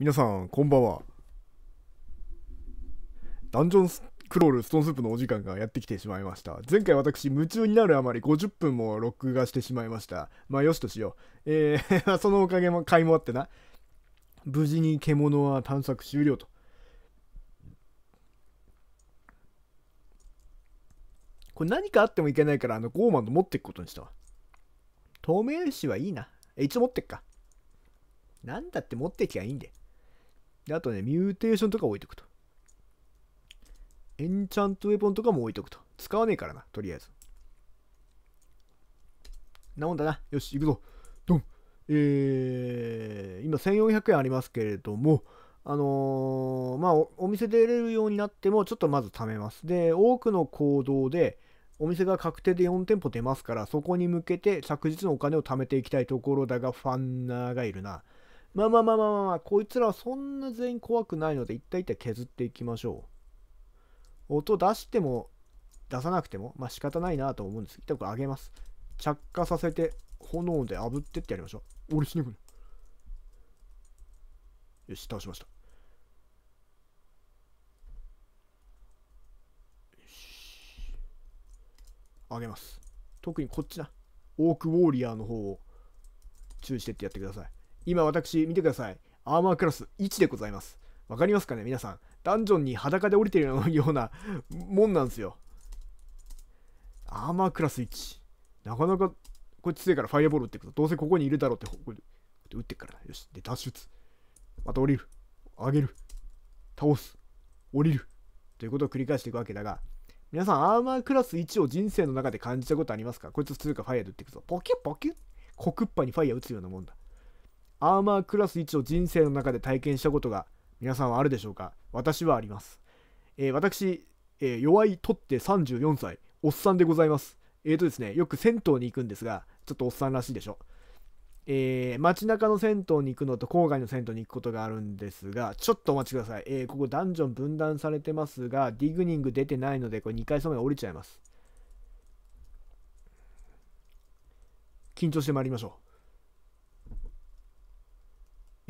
皆さん、こんばんは。ダンジョンスクロールストーンスープのお時間がやってきてしまいました。前回私、夢中になるあまり50分も録画してしまいました。まあ、よしとしよう。えー そのおかげも、買いもあってな。無事に獣は探索終了と。これ何かあってもいけないから、あの、ゴーマンの持っていくことにしたわ。透明石はいいな。え、一応持ってっか。なんだって持ってきゃいいんで。で、あとね、ミューテーションとか置いとくと。エンチャントウェポンとかも置いとくと。使わねえからな、とりあえず。なもんだな。よし、行くぞ。ドン。えー、今1400円ありますけれども、あのー、まあお、お店で出れるようになっても、ちょっとまず貯めます。で、多くの行動で、お店が確定で4店舗出ますから、そこに向けて着実のお金を貯めていきたいところだが、ファンナーがいるな。まあまあまあまあまあ、まあ、こいつらはそんな全員怖くないので、一体一体削っていきましょう。音出しても、出さなくても、まあ仕方ないなと思うんです一ど、これ上げます。着火させて、炎で炙ってってやりましょう。俺死ねくれ。よし、倒しました。上げます。特にこっちな。オークウォーリアーの方を注意してってやってください。今私、見てください。アーマークラス1でございます。わかりますかね皆さん。ダンジョンに裸で降りてるような もんなんですよ。アーマークラス1。なかなかこっち強いからファイアボール打ってくと、どうせここにいるだろうって、ここで打ってくから。よし。で、脱出。また降りる。上げる。倒す。降りる。ということを繰り返していくわけだが、皆さん、アーマークラス1を人生の中で感じたことありますかこいつ通かファイアで打っていくぞ。ポキュポキュコクッパにファイア撃つようなもんだ。アーマークラス1を人生の中で体験したことが皆さんはあるでしょうか私はあります。えー、私、えー、弱いとって34歳、おっさんでございます。えーとですね、よく銭湯に行くんですが、ちょっとおっさんらしいでしょ。えー、街中の銭湯に行くのと郊外の銭湯に行くことがあるんですが、ちょっとお待ちください。えー、ここダンジョン分断されてますが、ディグニング出てないので、これ2階層まで降りちゃいます。緊張してまいりましょう。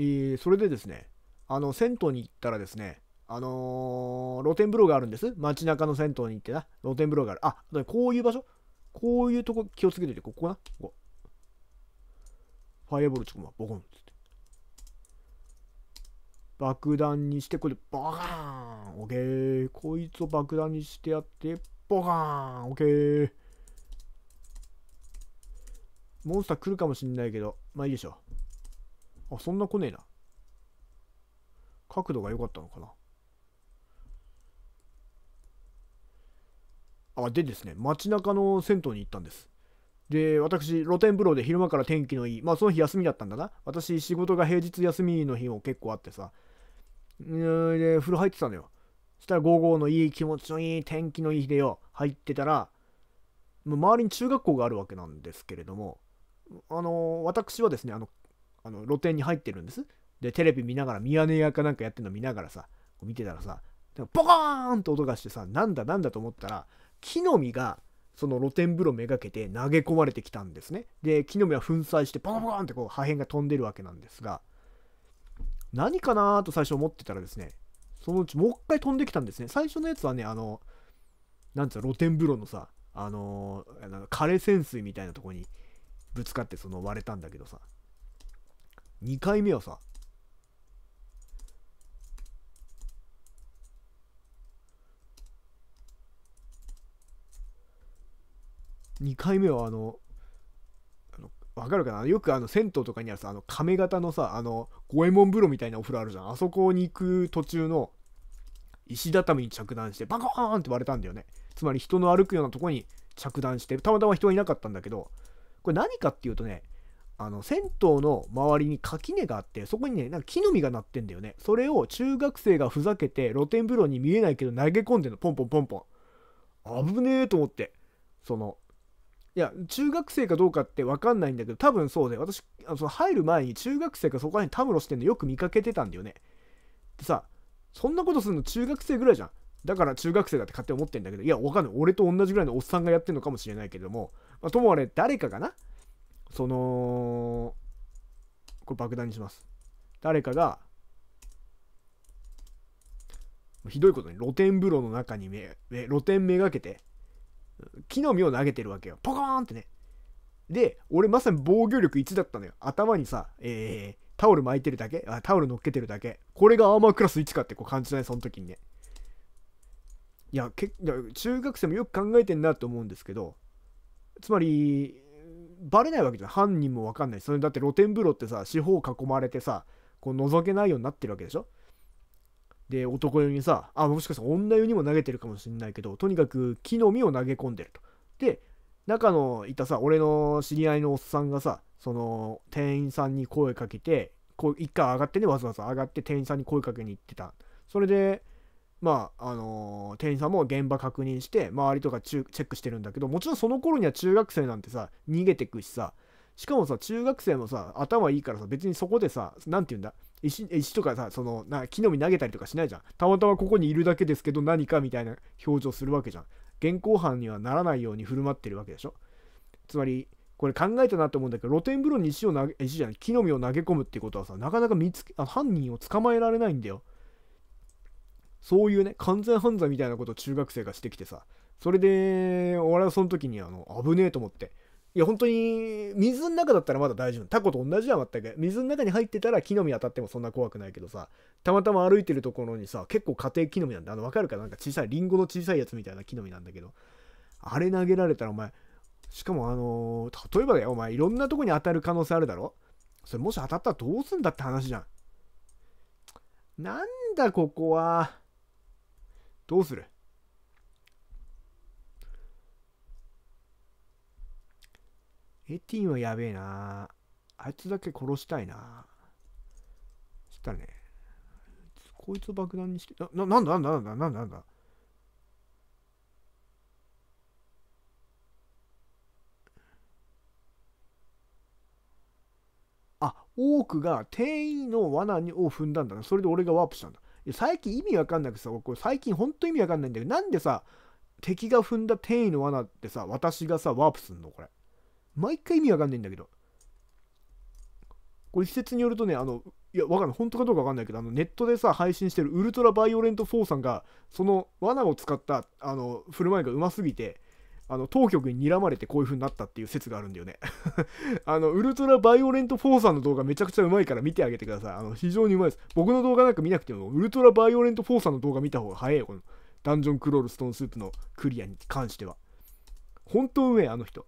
えそれでですね、あの、銭湯に行ったらですね、あのー、露天風呂があるんです。街中の銭湯に行ってな、露天風呂がある。あ、こういう場所こういうとこ気をつけてて、ここな、ここ。ファイアボールちコマ、ボコンっつって。爆弾にして、これでボカーンオッケー。こいつを爆弾にしてやって、ボカーンオッケー。モンスター来るかもしんないけど、まあいいでしょう。あ、そんな来ねえな。角度が良かったのかな。あ、でですね、街中の銭湯に行ったんです。で、私、露天風呂で昼間から天気のいい、まあその日休みだったんだな。私、仕事が平日休みの日も結構あってさ。で、風呂入ってたのよ。そしたら午後のいい気持ちのいい天気のいい日でよ、入ってたら、もう周りに中学校があるわけなんですけれども、あの、私はですね、あの、あの露店に入ってるんです。で、テレビ見ながら、ミヤネ屋かなんかやってるの見ながらさ、こう見てたらさ、でもボコーンと音がしてさ、なんだなんだと思ったら、木の実が、その露天風呂めがけて投げ込まれてきたんですね。で、木の実は粉砕して、パコーンってこう破片が飛んでるわけなんですが、何かなーと最初思ってたらですね、そのうちもう一回飛んできたんですね。最初のやつはね、あの、なんつうの、露天風呂のさ、あの枯れ潜水みたいなとこにぶつかってその割れたんだけどさ、2回目はさ2回目はあのわかるかなよくあの銭湯とかにあるさあの亀型のさあの五右衛門風呂みたいなお風呂あるじゃんあそこに行く途中の石畳に着弾してバコーンって割れたんだよねつまり人の歩くようなとこに着弾してたまたま人はいなかったんだけどこれ何かっていうとねあの銭湯の周りに垣根があってそこにねなんか木の実がなってんだよねそれを中学生がふざけて露天風呂に見えないけど投げ込んでんのポンポンポンポン危ねえと思ってそのいや中学生かどうかって分かんないんだけど多分そうで私あのその入る前に中学生がそこら辺たむろしてんのよく見かけてたんだよねでさそんなことするの中学生ぐらいじゃんだから中学生だって勝手に思ってんだけどいやわかんない俺と同じぐらいのおっさんがやってんのかもしれないけども、まあ、ともあれ誰かがなそのこれ爆弾にします誰かがひどいことに露天風呂の中にめ露天めがけて木の実を投げてるわけよポコーンってねで俺まさに防御力1だったのよ頭にさ、えー、タオル巻いてるだけあタオル乗っけてるだけこれがアーマークラス1かってこう感じないその時にねいやけ中学生もよく考えてんなと思うんですけどつまりバレないわけじゃん犯人も分かんないそれだって露天風呂ってさ四方囲まれてさこう覗けないようになってるわけでしょで男湯にさあもしかしたら女湯にも投げてるかもしんないけどとにかく木の実を投げ込んでるとで中のいたさ俺の知り合いのおっさんがさその店員さんに声かけてこう一回上がってねわざわざ上がって店員さんに声かけに行ってたそれでまああのー、店員さんも現場確認して周りとかチェックしてるんだけどもちろんその頃には中学生なんてさ逃げてくしさしかもさ中学生もさ頭いいからさ別にそこでさ何て言うんだ石石とかさそのな木の実投げたりとかしないじゃんたまたまここにいるだけですけど何かみたいな表情するわけじゃん現行犯にはならないように振る舞ってるわけでしょつまりこれ考えたなと思うんだけど露天風呂に石を投げ石じゃない木の実を投げ込むってことはさなかなか見つけあ犯人を捕まえられないんだよそういうね、完全犯罪みたいなことを中学生がしてきてさ、それで、俺はその時にあの、危ねえと思って。いや、本当に、水の中だったらまだ大丈夫。タコと同じじゃん、全く。水の中に入ってたら木の実当たってもそんな怖くないけどさ、たまたま歩いてるところにさ、結構家庭木の実なんだ。あの、わかるかなんか小さい、リンゴの小さいやつみたいな木の実なんだけど、あれ投げられたらお前、しかもあのー、例えばだよ、お前、いろんなとこに当たる可能性あるだろそれもし当たったらどうすんだって話じゃん。なんだここは。どうするエティンはやべえなあいつだけ殺したいなそしたらね、こいつを爆弾にして、な、なんだなんだなんだなんだなんだあ、多くが店員の罠を踏んだんだな。それで俺がワープしたんだ。最近意味わかんなくてさ、これ最近ほんと意味わかんないんだけど、なんでさ、敵が踏んだ転移の罠ってさ、私がさ、ワープすんのこれ。毎回意味わかんないんだけど。これ一説によるとね、あの、いや、わかんない。本当かどうかわかんないけど、あの、ネットでさ、配信してるウルトラバイオレント4さんが、その罠を使った、あの、振る舞いがうますぎて、あの当局に睨まれてこういう風になったっていう説があるんだよね あのウルトラバイオレントフォーさんの動画めちゃくちゃうまいから見てあげてくださいあの非常にうまいです僕の動画なんか見なくてもウルトラバイオレントフォーさんの動画見た方が早いよこのダンジョンクロールストーンスープのクリアに関しては本当うめえあの人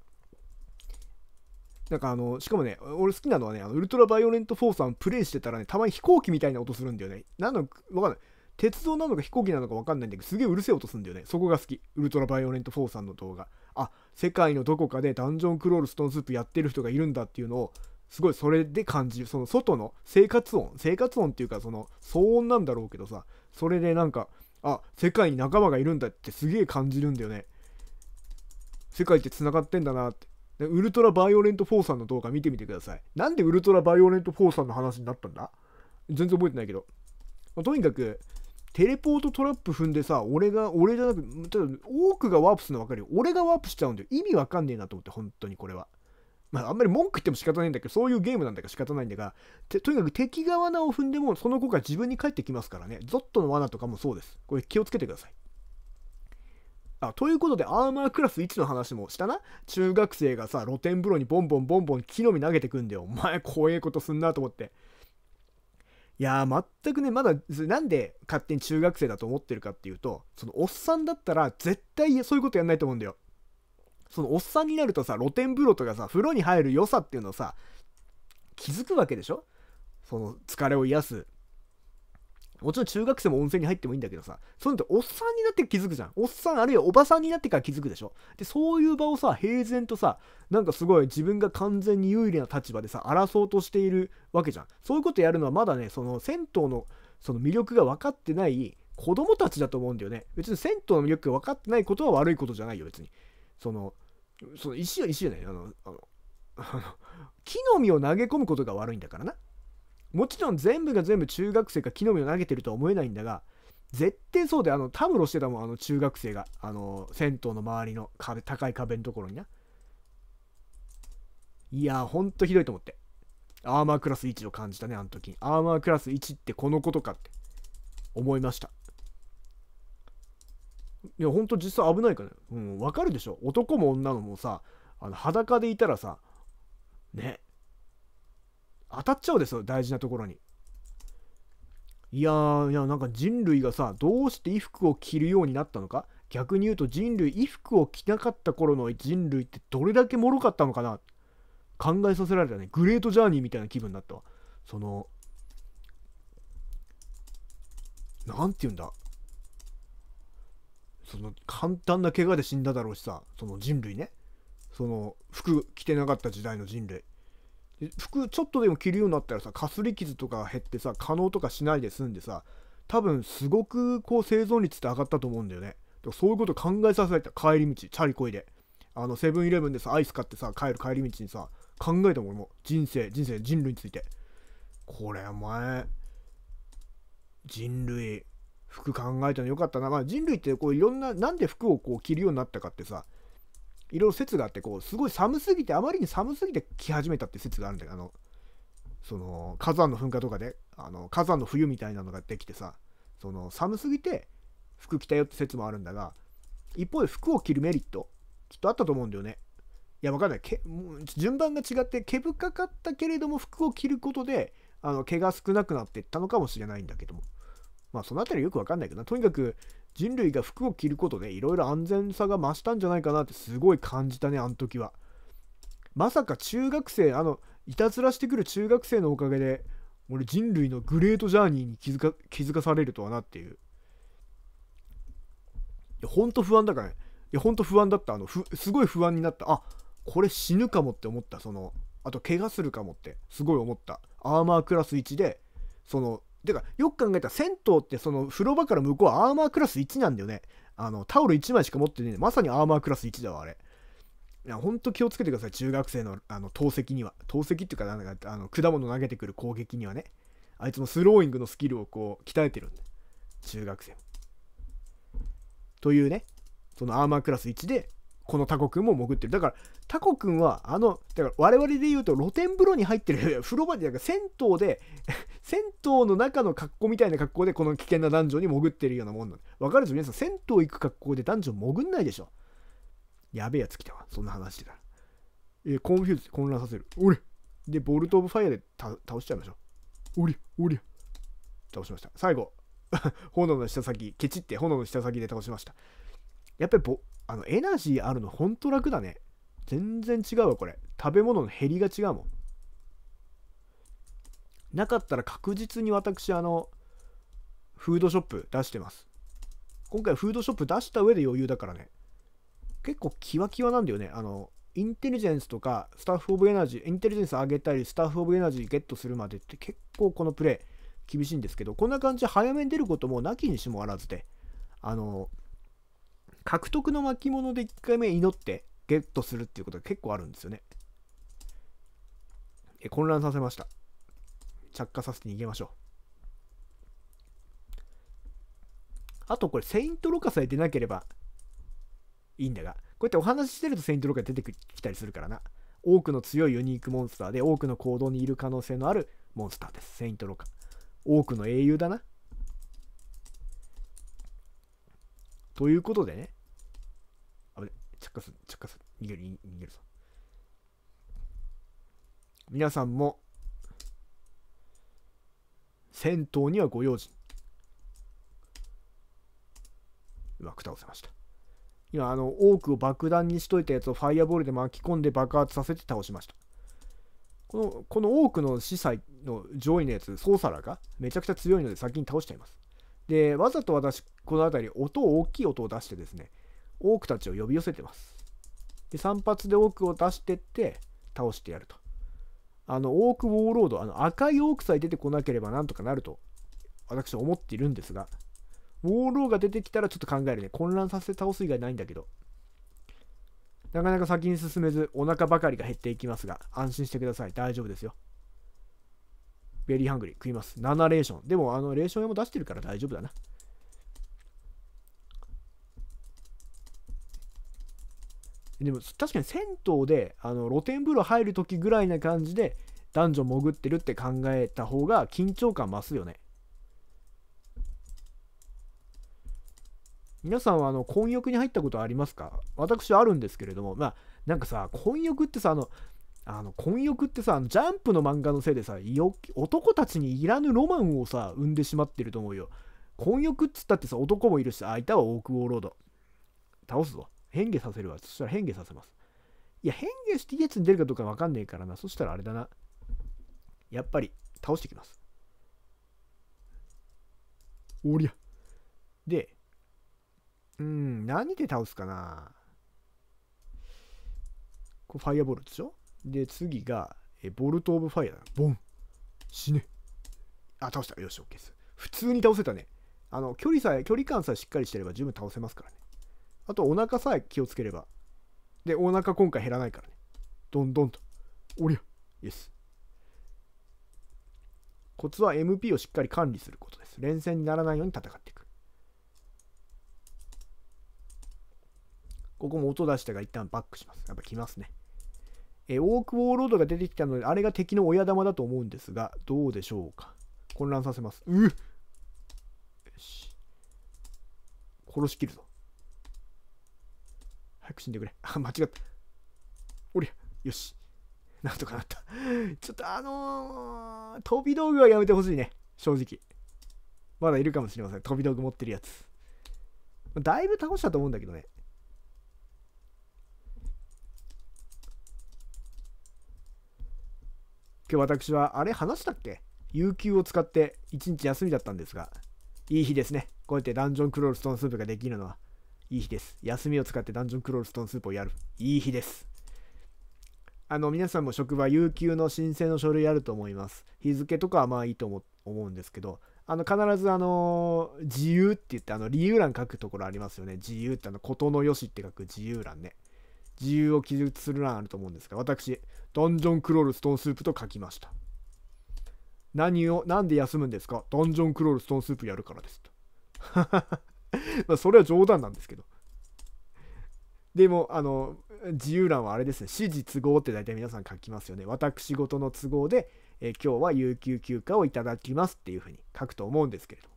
なんかあの、しかもね、俺好きなのはね、あのウルトラバイオレントフォーさんプレイしてたらね、たまに飛行機みたいな音するんだよね。なんの、わかんない。鉄道なのか飛行機なのか分かんないんだけど、すげえうるせえ音すんだよね。そこが好き。ウルトラバイオレント4さんの動画。あ、世界のどこかでダンジョンクロールストーンスープやってる人がいるんだっていうのを、すごいそれで感じる。その外の生活音、生活音っていうかその騒音なんだろうけどさ、それでなんか、あ、世界に仲間がいるんだってすげえ感じるんだよね。世界って繋がってんだなって。ウルトラバイオレント4さんの動画見てみてください。なんでウルトラバイオレント4さんの話になったんだ全然覚えてないけど。まとにかく、テレポートトラップ踏んでさ、俺が、俺じゃなく、ち多くがワープするの分かるよ。俺がワープしちゃうんだよ。意味わかんねえなと思って、本当にこれは。まあ、あんまり文句言っても仕方ないんだけど、そういうゲームなんだから仕方ないんだが、とにかく敵が罠を踏んでも、その子が自分に返ってきますからね。ゾットの罠とかもそうです。これ気をつけてください。あということで、アーマークラス1の話もしたな。中学生がさ、露天風呂にボンボンボンボン木の実投げてくんだよ。お前、怖えことすんなと思って。いや全くねまだなんで勝手に中学生だと思ってるかっていうとそのおっさんだったら絶対そういうことやんないと思うんだよそのおっさんになるとさ露天風呂とかさ風呂に入る良さっていうのをさ気づくわけでしょその疲れを癒すもちろん中学生も温泉に入ってもいいんだけどさ、そういうのっておっさんになって気づくじゃん。おっさんあるいはおばさんになってから気づくでしょ。で、そういう場をさ、平然とさ、なんかすごい自分が完全に有利な立場でさ、争おうとしているわけじゃん。そういうことやるのはまだね、その銭湯のその魅力が分かってない子供たちだと思うんだよね。別に銭湯の魅力が分かってないことは悪いことじゃないよ、別に。その、その石は石じゃない。あの、あの、木の実を投げ込むことが悪いんだからな。もちろん全部が全部中学生が木の実を投げてるとは思えないんだが、絶対そうで、あの、たむろしてたもん、あの、中学生が。あの、銭湯の周りの壁、高い壁のところにな。いやー、ほんとひどいと思って。アーマークラス1を感じたね、あの時に。アーマークラス1ってこのことかって思いました。いや、ほんと実際危ないからね。うん、わかるでしょ。男も女のもさ、あの裸でいたらさ、ね、当たっちゃうですよ大事なところにいやーいやなんか人類がさどうして衣服を着るようになったのか逆に言うと人類衣服を着なかった頃の人類ってどれだけ脆かったのかな考えさせられたねグレートジャーニーみたいな気分になったわその何て言うんだその簡単な怪我で死んだだろうしさその人類ねその服着てなかった時代の人類服ちょっとでも着るようになったらさかすり傷とか減ってさ可能とかしないで済んでさ多分すごくこう生存率って上がったと思うんだよねそういうこと考えさせられた帰り道チャリこいであのセブンイレブンでさアイス買ってさ帰る帰り道にさ考えたもんも人生人生人類についてこれお前人類服考えたのよかったな、まあ、人類ってこういろんななんで服をこう着るようになったかってさいろいろ説があってこうすごい寒すぎてあまりに寒すぎて来始めたって説があるんだけどあのその火山の噴火とかであの火山の冬みたいなのができてさその寒すぎて服着たよって説もあるんだが一方で服を着るメリットきっとあったと思うんだよねいやわかんないけ順番が違って毛深かったけれども服を着ることであの毛が少なくなっていったのかもしれないんだけどもまあその辺りよくわかんないけどなとにかく人類が服を着ることでいろいろ安全さが増したんじゃないかなってすごい感じたねあの時はまさか中学生あのいたずらしてくる中学生のおかげで俺人類のグレートジャーニーに気づか気づかされるとはなっていういやほんと不安だからねいやほんと不安だったあのふすごい不安になったあこれ死ぬかもって思ったそのあと怪我するかもってすごい思ったアーマークラス1でそのてか、よく考えたら銭湯ってその風呂場から向こうはアーマークラス1なんだよね。あの、タオル1枚しか持ってねまさにアーマークラス1だわ、あれ。いや、ほんと気をつけてください。中学生の、あの、投石には。投石っていうか、なんか、あの、果物投げてくる攻撃にはね。あいつもスローイングのスキルをこう、鍛えてるんで。中学生。というね、そのアーマークラス1で、このタコくんも潜ってる。だから、タコくんは、あの、だから我々で言うと露天風呂に入ってる、風呂場で、なんか銭湯で、銭湯の中の格好みたいな格好でこの危険なダンジョンに潜ってるようなもんなんで。わかるぞ皆さん、銭湯行く格好でダンジョン潜んないでしょ。やべえやつ来たわ。そんな話してたら。えー、コンフューズ、混乱させる。おれで、ボルト・オブ・ファイアで倒しちゃいましょう。おりおり倒しました。最後、炎の下先、ケチって炎の下先で倒しました。やっぱりあのエナジーあるのほんと楽だね全然違うわこれ食べ物の減りが違うもんなかったら確実に私あのフードショップ出してます今回フードショップ出した上で余裕だからね結構キワキワなんだよねあのインテリジェンスとかスタッフ・オブ・エナジーインテリジェンス上げたりスタッフ・オブ・エナジーゲットするまでって結構このプレイ厳しいんですけどこんな感じで早めに出ることもなきにしもあらずであの獲得の巻物で1回目祈ってゲットするっていうことが結構あるんですよね。え混乱させました。着火させて逃げましょう。あとこれ、セイントロカさえ出なければいいんだが、こうやってお話ししてるとセイントロカ出てきたりするからな。多くの強いユニークモンスターで多くの行動にいる可能性のあるモンスターです。セイントロカ。多くの英雄だな。ということでね、あれ、着火する、着火する、逃げる、逃げるぞ。皆さんも、銭湯にはご用心。うまく倒せました。今、あの、多くを爆弾にしといたやつをファイアボールで巻き込んで爆発させて倒しました。この、この多くの司祭の上位のやつ、ソーサラがめちゃくちゃ強いので先に倒しちゃいます。で、わざと私、この辺り、音を大きい音を出してですね、多くたちを呼び寄せてます。で、散髪で多くを出してって、倒してやると。あの、オークウォーロード、あの、赤いオークさえ出てこなければなんとかなると、私は思っているんですが、ウォーローが出てきたらちょっと考えるね。混乱させて倒す以外ないんだけど。なかなか先に進めず、お腹ばかりが減っていきますが、安心してください。大丈夫ですよ。ベリーハングリー食います。7レーション。でも、あの、レーション用も出してるから大丈夫だな。でも、確かに銭湯で、あの、露天風呂入る時ぐらいな感じで、男女潜ってるって考えた方が緊張感増すよね。皆さんはあの混浴に入ったことありますか私あるんですけれども、まあ、なんかさ、混浴ってさ、あの、あの混浴ってさジャンプの漫画のせいでさ男たちにいらぬロマンをさ生んでしまってると思うよ混浴っつったってさ男もいるしあいたはオークウォーロード倒すぞ変化させるわそしたら変化させますいや変化していいやつに出るかどうか分かんねえからなそしたらあれだなやっぱり倒してきますおりゃでうん何で倒すかなこれファイアボールでしょで、次が、えボルト・オブ・ファイアだ。ボン死ね。あ、倒した。よし、OK です。普通に倒せたね。あの、距離さえ、距離感さえしっかりしてれば十分倒せますからね。あと、お腹さえ気をつければ。で、お腹今回減らないからね。どんどんと。おりゃ。イエス。コツは MP をしっかり管理することです。連戦にならないように戦っていく。ここも音出したが一旦バックします。やっぱ来ますね。えー、オークウォーロードが出てきたので、あれが敵の親玉だと思うんですが、どうでしょうか。混乱させます。うっ殺しきるぞ。早く死んでくれ。あ、間違った。おりゃ、よし。なんとかなった。ちょっとあのー、飛び道具はやめてほしいね。正直。まだいるかもしれません。飛び道具持ってるやつ。だいぶ倒したと思うんだけどね。今日私は、あれ話したっけ有給を使って一日休みだったんですが、いい日ですね。こうやってダンジョンクロールストーンスープができるのは、いい日です。休みを使ってダンジョンクロールストーンスープをやる。いい日です。あの、皆さんも職場、有給の申請の書類あると思います。日付とかはまあいいと思うんですけど、あの、必ずあの、自由って言って、あの、理由欄書くところありますよね。自由ってあの、ことのよしって書く自由欄ね。自由を記述する欄あると思うんですが、私、ダンジョンクロールストーンスープと書きました。何を、なんで休むんですかダンジョンクロールストーンスープやるからですと。まそれは冗談なんですけど。でも、あの、自由欄はあれですね、指示都合って大体皆さん書きますよね。私事の都合で、え今日は有給休暇をいただきますっていうふうに書くと思うんですけれど。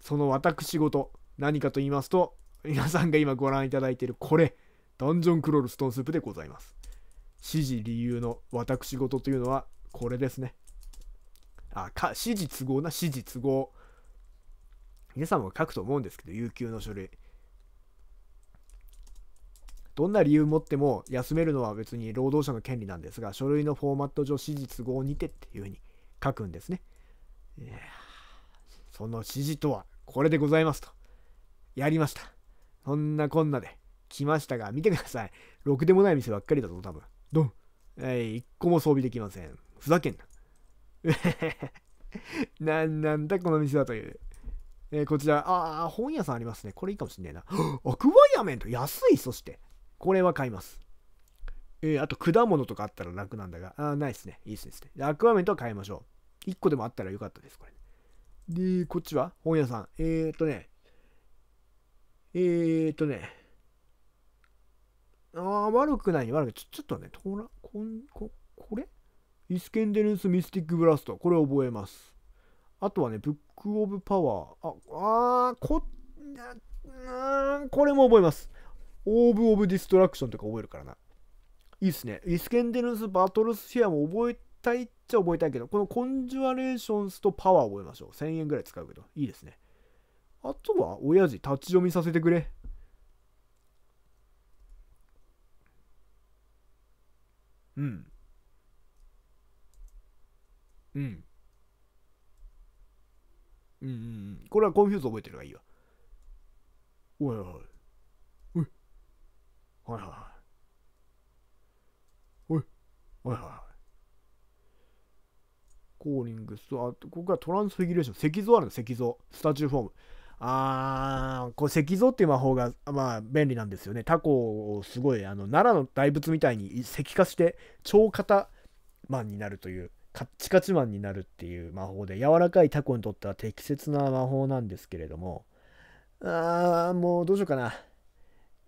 その私事、何かと言いますと、皆さんが今ご覧いただいているこれ、ダンジョンクロールストーンスープでございます。指示理由の私事というのはこれですね。あ、か、指示都合な指示都合。皆さんも書くと思うんですけど、有給の書類。どんな理由持っても休めるのは別に労働者の権利なんですが、書類のフォーマット上指示都合にてっていうふうに書くんですね。その指示とはこれでございますと。やりました。そんなこんなで来ましたが、見てください。ろくでもない店ばっかりだぞ、多分。ドン。えい、一個も装備できません。ふざけんな。なんなんだこの店はという。えー、こちら、ああ、本屋さんありますね。これいいかもしんねえな。アクワイアメント安い、そして。これは買います。えー、あと果物とかあったら楽なんだが、あないっすね。いいですね。アクアメントは買いましょう。1個でもあったらよかったです、これ、で、こっちは本屋さん。えー、っとね。えー、っとね。ああ、悪くない、悪くない。ちょ、ちょっとね、トラ、こん、こ、これイスケンデルンス・ミスティック・ブラスト。これ覚えます。あとはね、ブック・オブ・パワー。あ、あー、こ、うん、これも覚えます。オーブ・オブ・ディストラクションとか覚えるからな。いいっすね。イスケンデルンス・バトルス・シェアも覚えたいっちゃ覚えたいけど、このコンジュアレーションスとパワー覚えましょう。1000円ぐらい使うけど、いいですね。あとは、親父、立ち読みさせてくれ。うんうんうんうんこれはコンフューズ覚えてるがいいよおいおいおいはいはいおいおいはいコーリングスあとここがトランスフィギュレーション石像あるの石像スタチューフォームああ、これ石像っていう魔法が、まあ、便利なんですよねタコをすごいあの奈良の大仏みたいに石化して超型マンになるというカッチカチマンになるっていう魔法で柔らかいタコにとっては適切な魔法なんですけれどもあーもうどうしようかな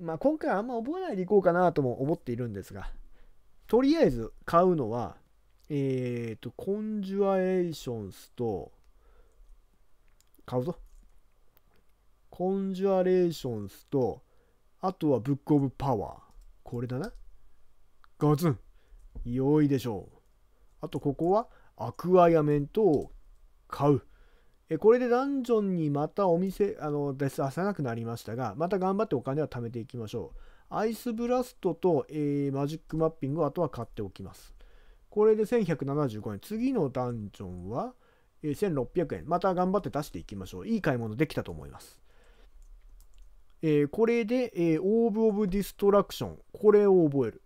まあ今回あんま覚えないでいこうかなとも思っているんですがとりあえず買うのはえっ、ー、とコンジュアエーションスと買うぞコンジュアレーションスと、あとはブックオブパワー。これだな。ガツン。良いでしょう。あとここはアクアイアメントを買う。えこれでダンジョンにまたお店、あの、出さなくなりましたが、また頑張ってお金は貯めていきましょう。アイスブラストと、えー、マジックマッピングをあとは買っておきます。これで1175円。次のダンジョンは、えー、1600円。また頑張って出していきましょう。いい買い物できたと思います。えー、これで、えー、オーブ・オブ・ディストラクション。これを覚える。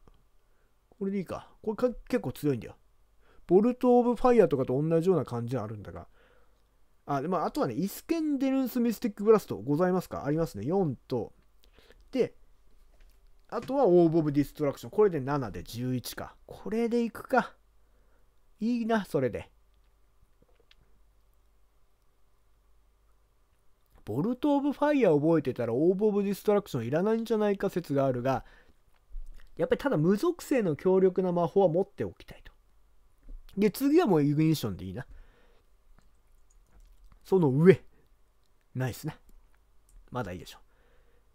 これでいいか。これ結構強いんだよ。ボルト・オブ・ファイアとかと同じような感じはあるんだが。あ、でもあとはね、イスケンデルンス・ミスティック・ブラストございますかありますね。4と。で、あとはオーブ・オブ・ディストラクション。これで7で11か。これでいくか。いいな、それで。ボルト・オブ・ファイヤー覚えてたらオーブ・オブ・ディストラクションいらないんじゃないか説があるが、やっぱりただ無属性の強力な魔法は持っておきたいと。で、次はもうイグニッションでいいな。その上、ナイスな。まだいいでしょ。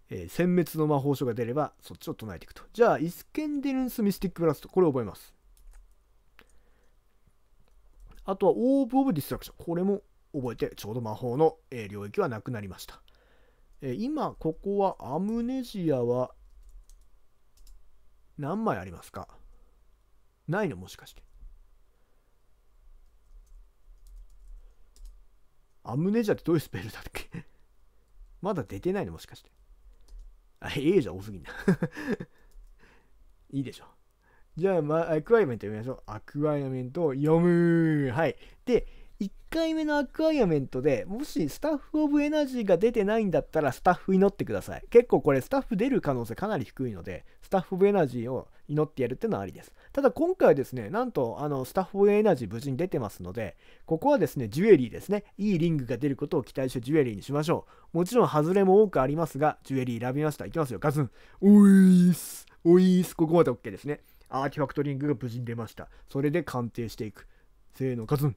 えー、殲滅の魔法書が出れば、そっちを唱えていくと。じゃあ、イスケンデルンス・ミスティック・ブラスト。これ覚えます。あとは、オーブ・オブ・ディストラクション。これも覚えてちょうど魔法の、え領域はなくなりました。え今、ここはアムネジアは何枚ありますかないのもしかして。アムネジアってどういうスペルだっけ まだ出てないのもしかして。あ、A じゃ多すぎんな いいでしょ。じゃあ、まあ、アクアイメント読みましょう。アクアイメントを読むはい。で、1回目のアクアイアメントでもしスタッフ・オブ・エナジーが出てないんだったらスタッフ祈ってください結構これスタッフ出る可能性かなり低いのでスタッフ・オブ・エナジーを祈ってやるっていうのはありですただ今回はですねなんとあのスタッフ・オブ・エナジー無事に出てますのでここはですねジュエリーですねいいリングが出ることを期待してジュエリーにしましょうもちろん外れも多くありますがジュエリー選びましたいきますよガツンおいーすおいーすここまで OK ですねアーティファクトリングが無事に出ましたそれで鑑定していくせーのガツン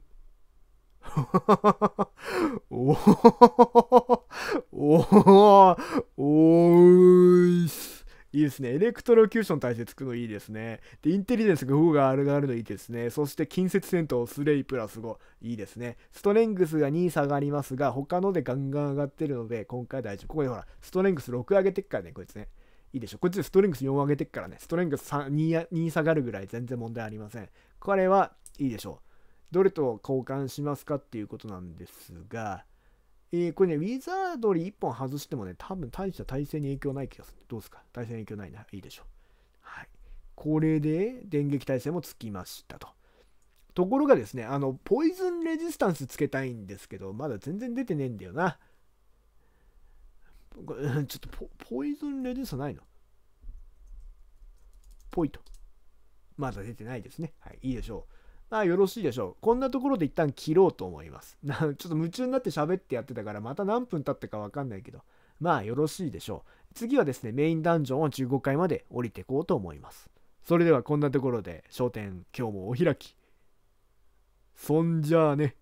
おおおいっす。いいですね。エレクトロキューション対してつくのいいですね。で、インテリジェンスが5があるがあるのいいですね。そして、近接戦闘、スレイプラス5。いいですね。ストレングスが2下がりますが、他のでガンガン上がってるので、今回大丈夫。ここでほら、ストレングス6上げてっからね、こいつね。いいでしょ。こっちでストレングス4上げてっからね。ストレングス 2, 2下がるぐらい全然問題ありません。これは、いいでしょう。どれと交換しますかっていうことなんですが、えー、これね、ウィザードリー1本外してもね、多分大した体制に影響ない気がする。どうですか体制に影響ないな。いいでしょう。はい。これで電撃耐性もつきましたと。ところがですね、あの、ポイズンレジスタンスつけたいんですけど、まだ全然出てねえんだよな。ちょっとポ、ポイズンレジスタないのぽいと。まだ出てないですね。はい、いいでしょう。まあよろしいでしょう。こんなところで一旦切ろうと思います。ちょっと夢中になって喋ってやってたから、また何分経ったかわかんないけど、まあよろしいでしょう。次はですね、メインダンジョンを15階まで降りていこうと思います。それではこんなところで、焦点今日もお開き。そんじゃあね。